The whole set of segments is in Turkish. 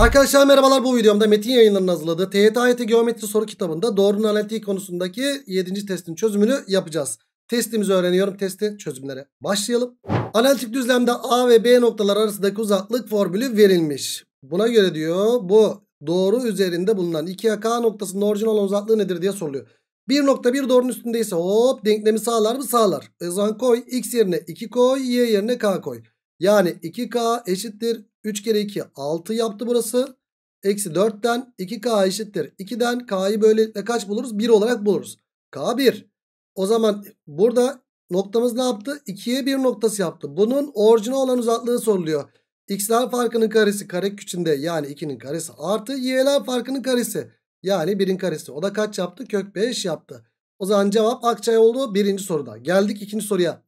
Arkadaşlar merhabalar bu videomda Metin yayınlarının hazırladığı TYT AYT Geometri Soru kitabında doğrunun analitiği konusundaki 7. testin çözümünü yapacağız. Testimizi öğreniyorum testi çözümlere başlayalım. Analitik düzlemde A ve B noktalar arasındaki uzaklık formülü verilmiş. Buna göre diyor bu doğru üzerinde bulunan 2K noktasının orijinal olan uzaklığı nedir diye soruluyor. Bir nokta bir doğrunun üstündeyse hop denklemi sağlar mı sağlar. E o zaman koy x yerine 2 koy y yerine k koy. Yani 2k eşittir 3 kere 2 6 yaptı burası. Eksi 4'ten 2K eşittir. 2'den K'yı böyle kaç buluruz? 1 olarak buluruz. K 1. O zaman burada noktamız ne yaptı? 2'ye 1 noktası yaptı. Bunun orijine olan uzaklığı soruluyor. X'ler farkının karesi karek içinde yani 2'nin karesi artı Y'ler farkının karesi yani 1'in karesi. O da kaç yaptı? Kök 5 yaptı. O zaman cevap Akçay oldu birinci soruda. Geldik ikinci soruya.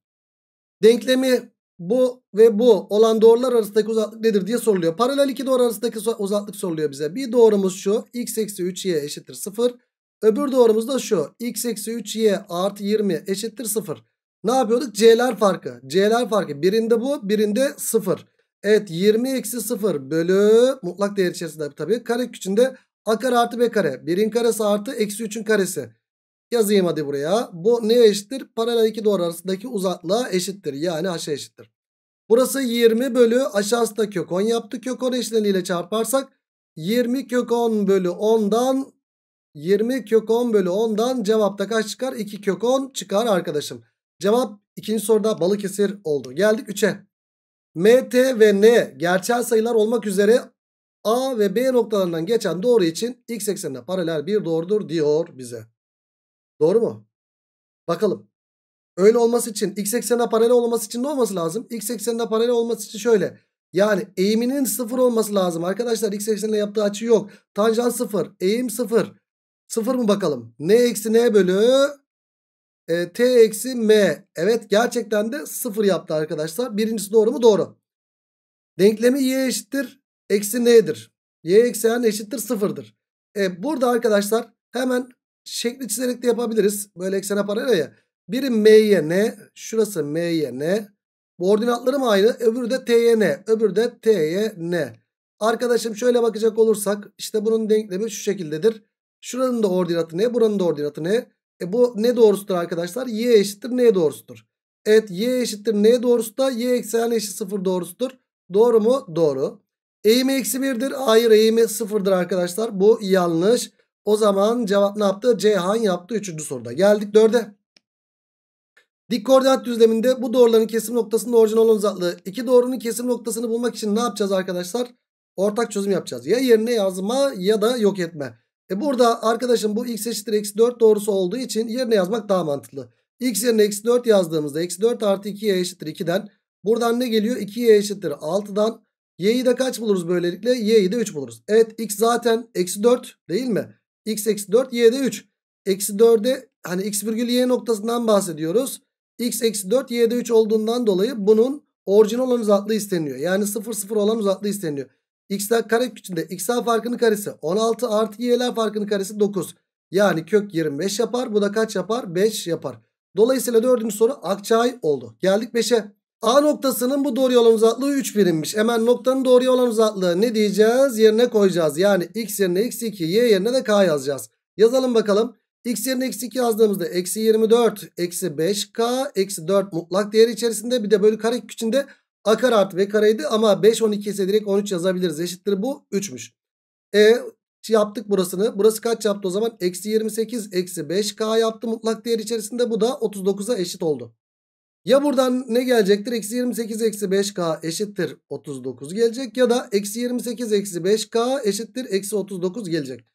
Denklemi bu ve bu olan doğrular arasındaki uzaklık nedir diye soruluyor. Paralel iki doğru arasındaki uzaklık soruluyor bize. Bir doğrumuz şu. X eksi 3y eşittir 0. Öbür doğrumuz da şu. X eksi 3y artı 20 eşittir 0. Ne yapıyorduk? C'ler farkı. C'ler farkı. Birinde bu birinde 0. Evet 20 eksi 0 bölü mutlak değer içerisinde tabii. Kare küçüğünde a kare artı b kare. 1'in karesi artı eksi 3'ün karesi. Yazayım hadi buraya. Bu neye eşittir? Paralel iki doğru arasındaki uzaklığa eşittir. Yani h'a eşittir. Burası 20 bölü aşağısı da kök 10 yaptı. Kök 10 eşleniyle çarparsak 20 kök 10 bölü 10'dan 20 kök 10 bölü 10'dan cevapta kaç çıkar? 2 kök 10 çıkar arkadaşım. Cevap ikinci soruda Balıkesir oldu. Geldik 3'e. MT ve N gerçel sayılar olmak üzere A ve B noktalarından geçen doğru için x eksenine paralel bir doğrudur diyor bize. Doğru mu? Bakalım. Öyle olması için x eksenine paralel olması için ne olması lazım? X eksenine paralel olması için şöyle. Yani eğiminin sıfır olması lazım. Arkadaşlar x eksenine yaptığı açı yok. Tanjant sıfır. Eğim sıfır. Sıfır mı bakalım? N eksi N bölü e, T eksi M. Evet gerçekten de sıfır yaptı arkadaşlar. Birincisi doğru mu? Doğru. Denklemi y eşittir. Eksi n'dir. Y eksen eşittir sıfırdır. E, burada arkadaşlar hemen şekli çizerek de yapabiliriz. Böyle eksene paralel ya. Biri m'ye n. Şurası m'ye n. Bu ordinatlarım ayrı. Öbürü de t'ye n. Öbürü de t'ye n. Arkadaşım şöyle bakacak olursak işte bunun denklemi şu şekildedir. Şuranın da ordinatı ne? Buranın da ordinatı ne? E bu ne doğrusudur arkadaşlar? Y eşittir n doğrusudur. Evet y eşittir n doğrusu da y eksen eşit sıfır doğrusudur. Doğru mu? Doğru. Eğimi eksi birdir. Hayır eğimi sıfırdır arkadaşlar. Bu yanlış. O zaman cevap ne yaptı? Ceyhan yaptı 3. soruda. Geldik 4'e. Dik koordinat düzleminde bu doğruların kesim noktasının orijinal olan uzaklığı. İki doğrunun kesim noktasını bulmak için ne yapacağız arkadaşlar? Ortak çözüm yapacağız. Ya yerine yazma ya da yok etme. E burada arkadaşım bu x eşittir eksi 4 doğrusu olduğu için yerine yazmak daha mantıklı. x yerine eksi 4 yazdığımızda eksi 4 artı 2y eşittir 2'den. Buradan ne geliyor? 2y eşittir 6'dan. y'yi de kaç buluruz böylelikle? y'yi de 3 buluruz. Evet x zaten eksi 4 değil mi? x eksi 4 y de 3. Eksi 4'e hani x virgül y noktasından bahsediyoruz x eksi 4 y'de 3 olduğundan dolayı bunun orijinal olan uzaklığı isteniyor. Yani 0 0 olan uzaklığı isteniyor. x'ler kare içinde x'a farkının karesi 16 artı y'ler farkının karesi 9. Yani kök 25 yapar. Bu da kaç yapar? 5 yapar. Dolayısıyla dördüncü soru akçay oldu. Geldik 5'e. A noktasının bu doğru yolun uzaklığı 3 birimmiş. Hemen noktanın doğru olan uzaklığı ne diyeceğiz? Yerine koyacağız. Yani x yerine x2, y yerine de k yazacağız. Yazalım bakalım. X yerine eksi 2 yazdığımızda eksi 24 eksi 5k eksi 4 mutlak değer içerisinde bir de bölü kare içinde a kare artı b kareydi ama 5 12 ise direkt 13 yazabiliriz. Eşittir bu 3'müş. E yaptık burasını. Burası kaç yaptı o zaman? Eksi 28 eksi 5k yaptı mutlak değer içerisinde bu da 39'a eşit oldu. Ya buradan ne gelecektir? Eksi 28 eksi 5k eşittir 39 gelecek. Ya da eksi 28 eksi 5k eşittir eksi 39 gelecek.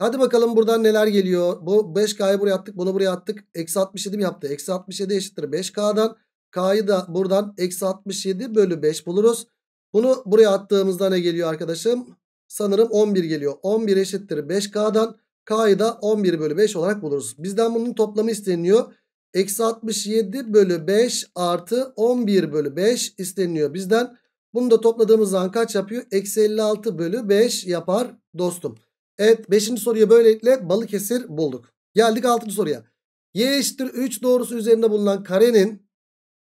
Hadi bakalım buradan neler geliyor. Bu 5K'yı buraya attık. Bunu buraya attık. Eksi 67 mi yaptı? Eksi 67 eşittir 5K'dan. K'yı da buradan eksi 67 bölü 5 buluruz. Bunu buraya attığımızda ne geliyor arkadaşım? Sanırım 11 geliyor. 11 eşittir 5K'dan. K'yı da 11 bölü 5 olarak buluruz. Bizden bunun toplamı isteniyor. Eksi 67 bölü 5 artı 11 bölü 5 isteniyor bizden. Bunu da topladığımız zaman kaç yapıyor? Eksi 56 bölü 5 yapar dostum. Evet 5. soruyu böylelikle Balıkesir bulduk. Geldik 6. soruya. Y eşittir 3 doğrusu üzerinde bulunan karenin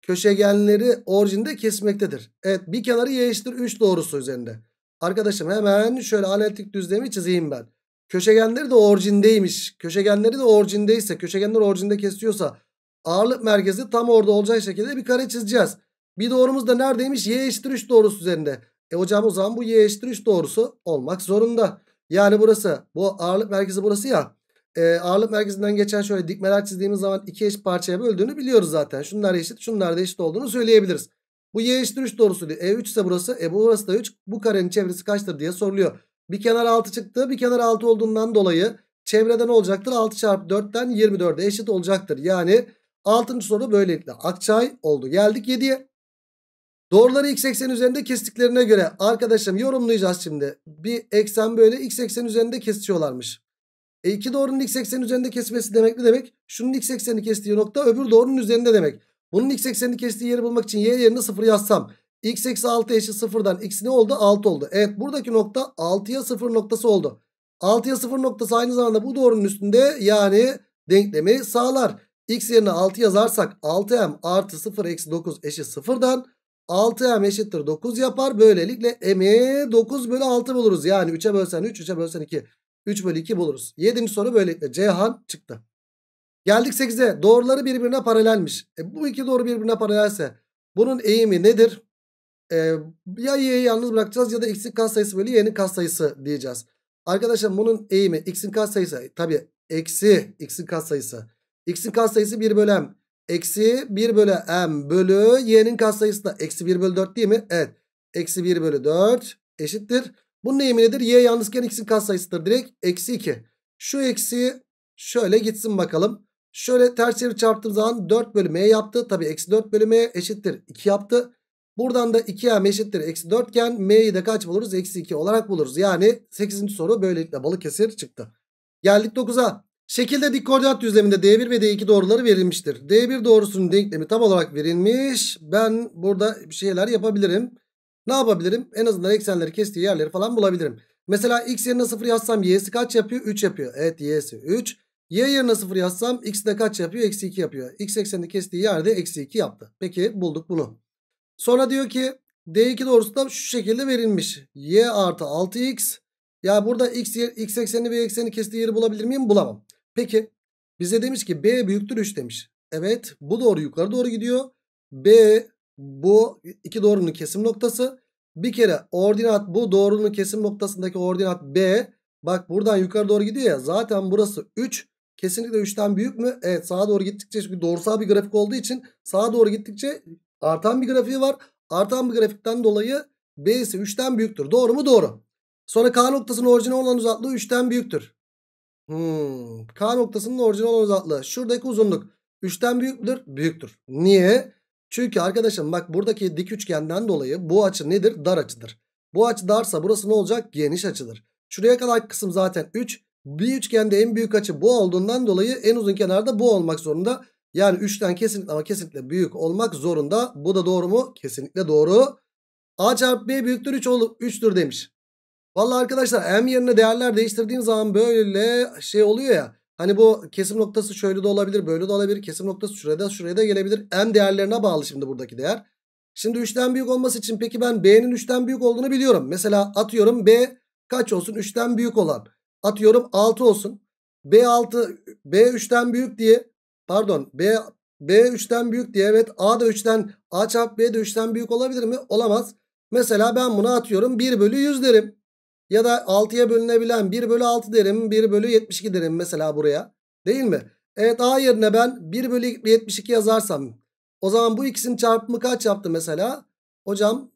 köşegenleri orijinde kesmektedir. Evet bir kenarı y eşittir 3 doğrusu üzerinde. Arkadaşım hemen şöyle analitik düzlemi çizeyim ben. Köşegenleri de orijindeymiş. Köşegenleri de orijindeyse, köşegenler orijinde kesiyorsa ağırlık merkezi tam orada olacak şekilde bir kare çizeceğiz. Bir doğrumuz da neredeymiş? Y eşittir 3 doğrusu üzerinde. E hocam o zaman bu y eşittir 3 doğrusu olmak zorunda. Yani burası bu ağırlık merkezi burası ya. E, ağırlık merkezinden geçen şöyle dikmeler çizdiğimiz zaman iki eş parçaya böldüğünü biliyoruz zaten. Şunlar eşit şunlar da eşit olduğunu söyleyebiliriz. Bu y eşittir 3 doğrusu diyor. E 3 ise burası. E bu burası da 3. Bu karenin çevresi kaçtır diye soruluyor. Bir kenar 6 çıktı. Bir kenar 6 olduğundan dolayı çevreden olacaktır? 6 çarpı 4'ten 24'e eşit olacaktır. Yani 6. soru böylelikle Akçay oldu. Geldik 7'ye. Doğruları x eksen üzerinde kestiklerine göre arkadaşım yorumlayacağız şimdi. Bir eksen böyle x eksen üzerinde kesiyorlarmış. E iki doğrunun x eksen üzerinde kesmesi demek ne demek? Şunun x ekseni kestiği nokta öbür doğrunun üzerinde demek. Bunun x eksenini kestiği yeri bulmak için y yerine 0 yazsam. x eksi 6 eşit 0'dan x ne oldu? 6 oldu. Evet buradaki nokta 6'ya 0 noktası oldu. 6'ya 0 noktası aynı zamanda bu doğrunun üstünde yani denklemi sağlar. x yerine 6 yazarsak 6m artı 0 eksi 9 eşit 0'dan 6M eşittir 9 yapar. Böylelikle M'i 9 bölü 6 buluruz. Yani 3'e bölsen 3, 3'e bölsen 2. 3 bölü 2 buluruz. 7. soru böylelikle Cihan çıktı. Geldik 8'e. Doğruları birbirine paralelmiş. E, bu iki doğru birbirine paralelse bunun eğimi nedir? E, ya y'yi yalnız bırakacağız ya da x'in katsayısı bölü y'nin katsayısı diyeceğiz. Arkadaşlar bunun eğimi x'in katsayısı tabii eksi x'in katsayısı. x'in katsayısı 1 bölü m. Eksi 1 bölü m bölü y'nin katsayısı da eksi 1 bölü 4 değil mi? Evet. Eksi 1 bölü 4 eşittir. Bunun eğimi nedir? Y yalnızken x'in katsayısıdır. Direkt eksi 2. Şu eksi şöyle gitsin bakalım. Şöyle ters çevir çarptığım zaman 4 bölü m yaptı. Tabi eksi 4 bölü m eşittir 2 yaptı. Buradan da 2m eşittir eksi 4 iken m'yi de kaç buluruz? Eksi 2 olarak buluruz. Yani 8. soru böylelikle Balıkesir çıktı. Geldik 9'a. Şekilde dik koordinat düzleminde D1 ve D2 doğruları verilmiştir. D1 doğrusunun denklemi tam olarak verilmiş. Ben burada bir şeyler yapabilirim. Ne yapabilirim? En azından eksenleri kestiği yerleri falan bulabilirim. Mesela x yerine 0 yazsam y'si kaç yapıyor? 3 yapıyor. Evet y'si 3. Y yerine 0 yazsam x de kaç yapıyor? Eksi 2 yapıyor. X eksenini kestiği yerde eksi 2 yaptı. Peki bulduk bunu. Sonra diyor ki D2 doğrusu da şu şekilde verilmiş. Y artı 6x. Ya burada x, yer, x eksenini ve y ekseni kestiği yeri bulabilir miyim? Bulamam. Peki bize demiş ki B büyüktür 3 demiş. Evet bu doğru yukarı doğru gidiyor. B bu iki doğrunun kesim noktası. Bir kere ordinat bu doğrunun kesim noktasındaki ordinat B. Bak buradan yukarı doğru gidiyor ya. Zaten burası 3. Kesinlikle 3'ten büyük mü? Evet sağa doğru gittikçe çünkü doğrusal bir grafik olduğu için sağa doğru gittikçe artan bir grafiği var. Artan bir grafikten dolayı B ise 3'ten büyüktür. Doğru mu? Doğru. Sonra K noktasının orijine olan uzaklığı 3'ten büyüktür. Hmm. K noktasının orijinal uzaklığı. Şuradaki uzunluk 3'ten büyük müdür? Büyüktür. Niye? Çünkü arkadaşım bak buradaki dik üçgenden dolayı bu açı nedir? Dar açıdır. Bu açı darsa burası ne olacak? Geniş açıdır. Şuraya kadar kısım zaten 3. Bir üçgende en büyük açı bu olduğundan dolayı en uzun kenarda bu olmak zorunda. Yani 3'ten kesinlikle ama kesinlikle büyük olmak zorunda. Bu da doğru mu? Kesinlikle doğru. A çarpı B büyüktür 3 olup 3'tür demiş. Vallahi arkadaşlar m yerine değerler değiştirdiğim zaman böyle şey oluyor ya. Hani bu kesim noktası şöyle de olabilir böyle de olabilir. Kesim noktası şurada şuraya da gelebilir. M değerlerine bağlı şimdi buradaki değer. Şimdi 3'ten büyük olması için peki ben B'nin 3'ten büyük olduğunu biliyorum. Mesela atıyorum B kaç olsun 3'ten büyük olan. Atıyorum 6 olsun. B6 B 3'ten büyük diye pardon B B 3'ten büyük diye evet A da 3'ten A çarpı B de 3'ten büyük olabilir mi? Olamaz. Mesela ben buna atıyorum 1 bölü 100 derim. Ya da 6'ya bölünebilen 1 bölü 6 derim 1 bölü 72 derim mesela buraya. Değil mi? Evet A yerine ben 1 bölü 72 yazarsam o zaman bu ikisinin çarpımı kaç yaptı mesela? Hocam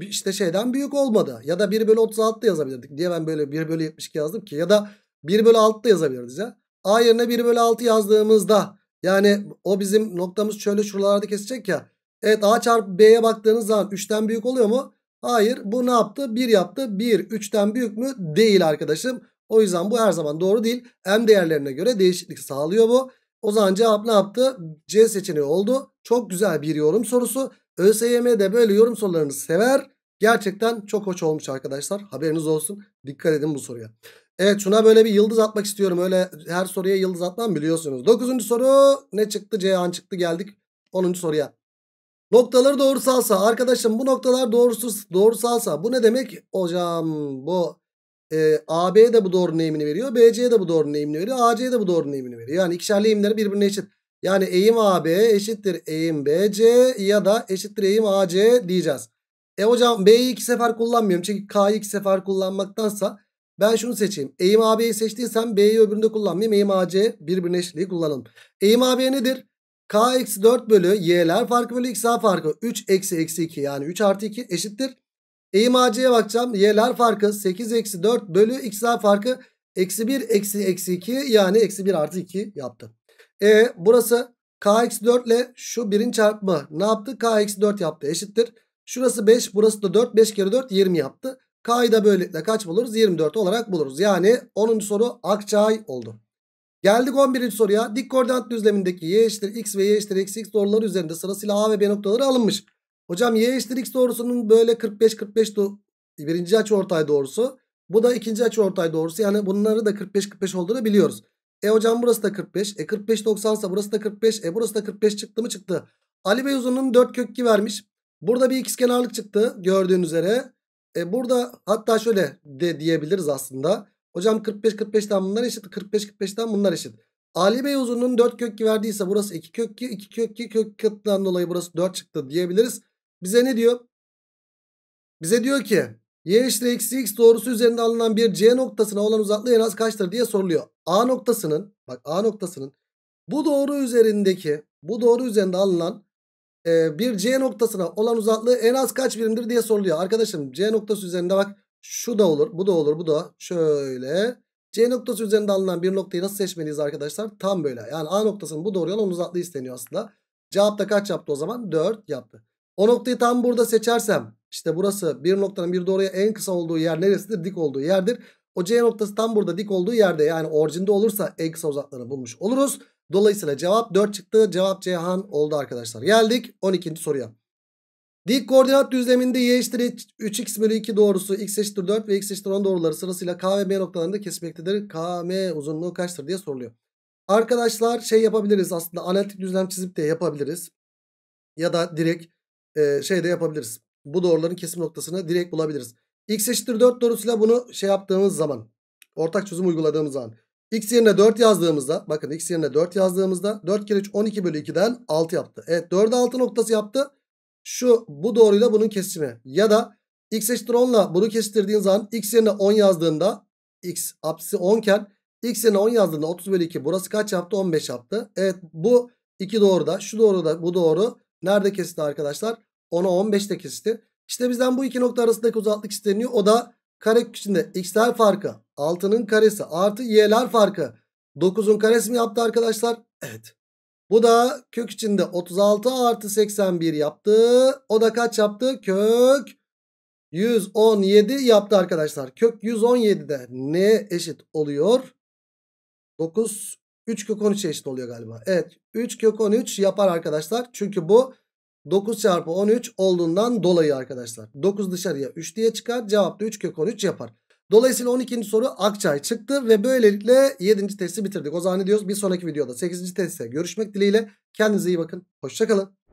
işte şeyden büyük olmadı. Ya da 1 bölü 36 da yazabilirdik. Diye ben böyle 1 bölü 72 yazdım ki. Ya da 1 bölü 6 da yazabiliriz ya. A yerine 1 bölü 6 yazdığımızda yani o bizim noktamız şöyle şuralarda kesecek ya. Evet A çarpı B'ye baktığınız zaman 3'ten büyük oluyor mu? Hayır bu ne yaptı? 1 yaptı. 1 3'ten büyük mü? Değil arkadaşım. O yüzden bu her zaman doğru değil. M değerlerine göre değişiklik sağlıyor bu. O zaman cevap ne yaptı? C seçeneği oldu. Çok güzel bir yorum sorusu. ÖSYM de böyle yorum sorularını sever. Gerçekten çok hoş olmuş arkadaşlar. Haberiniz olsun. Dikkat edin bu soruya. Evet şuna böyle bir yıldız atmak istiyorum. Öyle her soruya yıldız atmam biliyorsunuz. Dokuzuncu soru ne çıktı? C an çıktı geldik. Onuncu soruya. Noktaları doğrusalsa arkadaşım bu noktalar doğrusuz doğrusalsa bu ne demek? Hocam bu e, AB de bu doğrunun eğimini veriyor. BC de bu doğrunun eğimini veriyor. AC de bu doğrunun eğimini veriyor. Yani ikişerli eğimleri birbirine eşit. Yani eğim AB eşittir eğim BC ya da eşittir eğim AC diyeceğiz. E hocam B'yi iki sefer kullanmıyorum. Çünkü K'yı iki sefer kullanmaktansa ben şunu seçeyim. Eğim AB'yi seçtiysem B'yi öbüründe kullanmayayım. Eğim AC birbirine eşitliği kullanalım. Eğim AB nedir? K eksi 4 bölü y'ler farkı bölü x'a farkı 3 eksi eksi 2 yani 3 artı 2 eşittir. Eğim AC'ye bakacağım. Y'ler farkı 8 eksi 4 bölü x'a farkı eksi 1 eksi eksi 2 yani eksi 1 artı 2 yaptı. E burası k eksi 4 ile şu birin çarpımı ne yaptı? k eksi 4 yaptı eşittir. Şurası 5 burası da 4 5 kere 4 20 yaptı. K'yı da böylelikle kaç buluruz? 24 olarak buluruz. Yani 10. soru Akçay oldu. Geldik 11. soruya. Dik koordinat düzlemindeki y eşittir x ve y eşittir x doğruları üzerinde sırasıyla a ve b noktaları alınmış. Hocam y eşittir x doğrusunun böyle 45-45 birinci açı doğrusu. Bu da ikinci açıortay doğrusu. Yani bunları da 45-45 olduğunu biliyoruz. E hocam burası da 45. E 45 90 ise burası da 45. E burası da 45 çıktı mı çıktı. Ali Bey uzunluğunu 4 kök 2 vermiş. Burada bir ikizkenarlık çıktı gördüğün üzere. E burada hatta şöyle de diyebiliriz aslında. Hocam 45-45'ten bunlar eşit. 45-45'ten bunlar eşit. Ali Bey uzunluğun 4 kök verdiyse burası 2 kök 2. 2 kök 2 kök katından dolayı burası 4 çıktı diyebiliriz. Bize ne diyor? Bize diyor ki y eşittir eksi x doğrusu üzerinde alınan bir c noktasına olan uzaklığı en az kaçtır diye soruluyor. A noktasının bak A noktasının bu doğru üzerindeki bu doğru üzerinde alınan e, bir c noktasına olan uzaklığı en az kaç birimdir diye soruluyor. Arkadaşım c noktası üzerinde bak şu da olur, bu da olur, bu da. Şöyle. C noktası üzerinde alınan bir noktayı nasıl seçmeliyiz arkadaşlar? Tam böyle. Yani A noktasının bu doğru yan onun uzaklığı isteniyor aslında. Cevap da kaç yaptı o zaman? 4 yaptı. O noktayı tam burada seçersem işte burası bir noktanın bir doğruya en kısa olduğu yer neresidir? Dik olduğu yerdir. O C noktası tam burada dik olduğu yerde yani orijinde olursa en kısa uzaklığını bulmuş oluruz. Dolayısıyla cevap 4 çıktı. Cevap Cihan oldu arkadaşlar. Geldik 12. soruya. Dik koordinat düzleminde y eşittir 3x bölü 2 doğrusu x eşittir 4 ve x eşittir 10 doğruları sırasıyla k ve m noktalarında kesmektedir. K, m uzunluğu kaçtır diye soruluyor. Arkadaşlar şey yapabiliriz aslında analitik düzlem çizip de yapabiliriz. Ya da direkt e, şey de yapabiliriz. Bu doğruların kesim noktasını direkt bulabiliriz. x eşittir 4 doğrusuyla bunu şey yaptığımız zaman ortak çözüm uyguladığımız zaman x yerine 4 yazdığımızda bakın x yerine 4 yazdığımızda 4 kere 3 12 bölü 2'den 6 yaptı. Evet 4'e 6 noktası yaptı şu bu doğruyla bunun kesimi ya da x eşittir 10 bunu kestirdiğin zaman x yerine 10 yazdığında x apsisi 10 iken x yerine 10 yazdığında 30 bölü 2 burası kaç yaptı? 15 yaptı. Evet bu iki doğru da şu doğru da bu doğru nerede kesti arkadaşlar? 10'a 15'te kesti. İşte bizden bu iki nokta arasındaki uzaklık isteniyor. O da kare içinde x'ler farkı 6'nın karesi artı y'ler farkı 9'un karesi mi yaptı arkadaşlar? Evet. Bu da kök içinde 36 artı 81 yaptı. O da kaç yaptı? Kök 117 yaptı arkadaşlar. Kök 117'de ne eşit oluyor? 9 3 kök 13 eşit oluyor galiba. Evet 3 kök 13 yapar arkadaşlar. Çünkü bu 9 çarpı 13 olduğundan dolayı arkadaşlar. 9 dışarıya 3 diye çıkar. Cevap da 3 kök 13 yapar. Dolayısıyla 12. soru Akçay çıktı ve böylelikle 7. testi bitirdik. O zaman ne diyoruz? Bir sonraki videoda 8. testte görüşmek dileğiyle. Kendinize iyi bakın. Hoşçakalın.